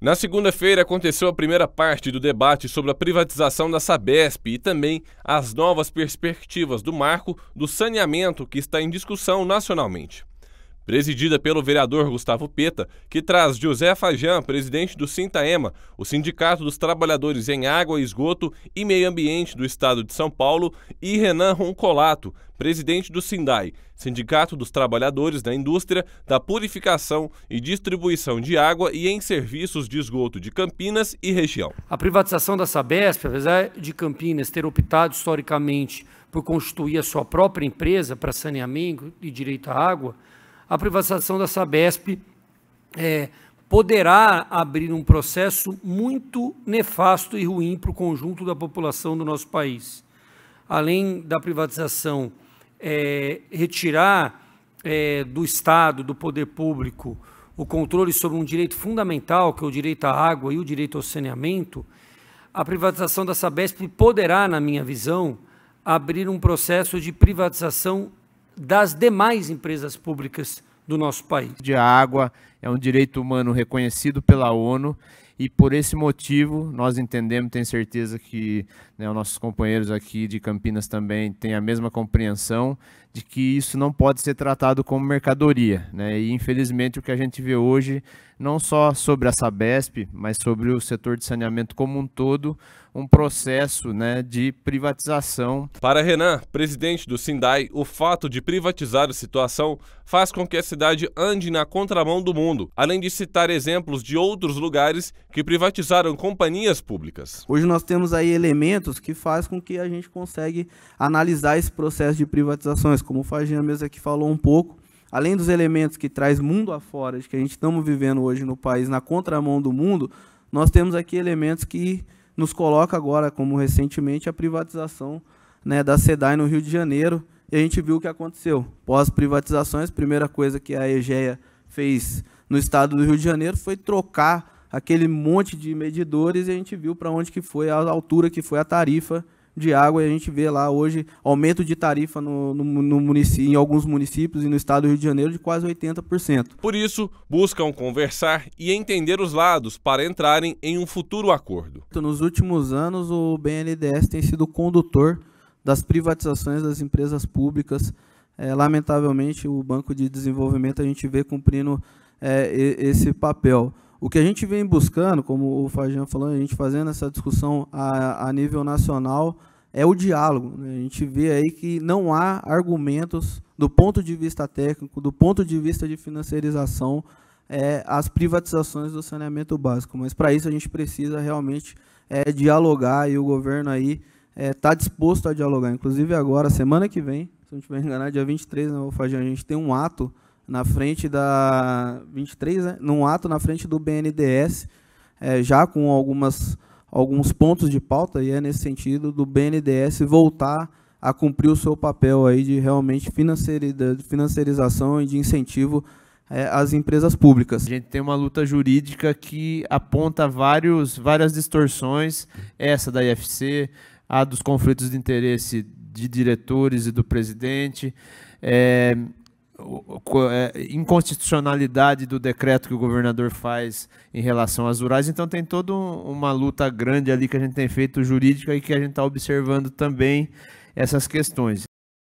Na segunda-feira aconteceu a primeira parte do debate sobre a privatização da Sabesp e também as novas perspectivas do marco do saneamento que está em discussão nacionalmente presidida pelo vereador Gustavo Peta, que traz José Fajan, presidente do Sintaema, o Sindicato dos Trabalhadores em Água, Esgoto e Meio Ambiente do Estado de São Paulo, e Renan Roncolato, presidente do Sindai, Sindicato dos Trabalhadores da Indústria da Purificação e Distribuição de Água e em Serviços de Esgoto de Campinas e região. A privatização da Sabesp, apesar de Campinas ter optado historicamente por constituir a sua própria empresa para saneamento e direito à água, a privatização da Sabesp é, poderá abrir um processo muito nefasto e ruim para o conjunto da população do nosso país. Além da privatização, é, retirar é, do Estado, do poder público, o controle sobre um direito fundamental, que é o direito à água e o direito ao saneamento, a privatização da Sabesp poderá, na minha visão, abrir um processo de privatização das demais empresas públicas do nosso país. De água é um direito humano reconhecido pela ONU e por esse motivo nós entendemos, tenho certeza que né, os nossos companheiros aqui de Campinas também têm a mesma compreensão de que isso não pode ser tratado como mercadoria. Né? E infelizmente o que a gente vê hoje, não só sobre a Sabesp, mas sobre o setor de saneamento como um todo, um processo né, de privatização. Para Renan, presidente do Sindai, o fato de privatizar a situação faz com que a cidade ande na contramão do mundo mundo, além de citar exemplos de outros lugares que privatizaram companhias públicas. Hoje nós temos aí elementos que faz com que a gente consegue analisar esse processo de privatizações, como o Fagina mesmo aqui falou um pouco. Além dos elementos que traz mundo afora, de que a gente estamos vivendo hoje no país, na contramão do mundo, nós temos aqui elementos que nos coloca agora, como recentemente, a privatização né, da SEDAI no Rio de Janeiro, e a gente viu o que aconteceu. Pós-privatizações, primeira coisa que a EGEA fez no estado do Rio de Janeiro foi trocar aquele monte de medidores e a gente viu para onde que foi a altura que foi a tarifa de água e a gente vê lá hoje aumento de tarifa no, no, no, município, em alguns municípios e no estado do Rio de Janeiro de quase 80%. Por isso, buscam conversar e entender os lados para entrarem em um futuro acordo. Nos últimos anos, o BNDES tem sido condutor das privatizações das empresas públicas. É, lamentavelmente, o Banco de Desenvolvimento a gente vê cumprindo é, esse papel. O que a gente vem buscando, como o Fajan falou, a gente fazendo essa discussão a, a nível nacional, é o diálogo. Né? A gente vê aí que não há argumentos do ponto de vista técnico, do ponto de vista de financiarização, é, as privatizações do saneamento básico. Mas para isso a gente precisa realmente é, dialogar e o governo aí está é, tá disposto a dialogar. Inclusive agora, semana que vem, se não estiver enganado, dia 23, né, Fajan, a gente tem um ato na frente da 23, né, num ato na frente do BNDES, é, já com algumas alguns pontos de pauta e é nesse sentido do BNDES voltar a cumprir o seu papel aí de realmente financiarização e de incentivo é, às empresas públicas. A gente tem uma luta jurídica que aponta vários, várias distorções, essa da IFC, a dos conflitos de interesse de diretores e do presidente. É, é, inconstitucionalidade do decreto que o governador faz em relação às rurais. Então tem toda uma luta grande ali que a gente tem feito jurídica e que a gente está observando também essas questões.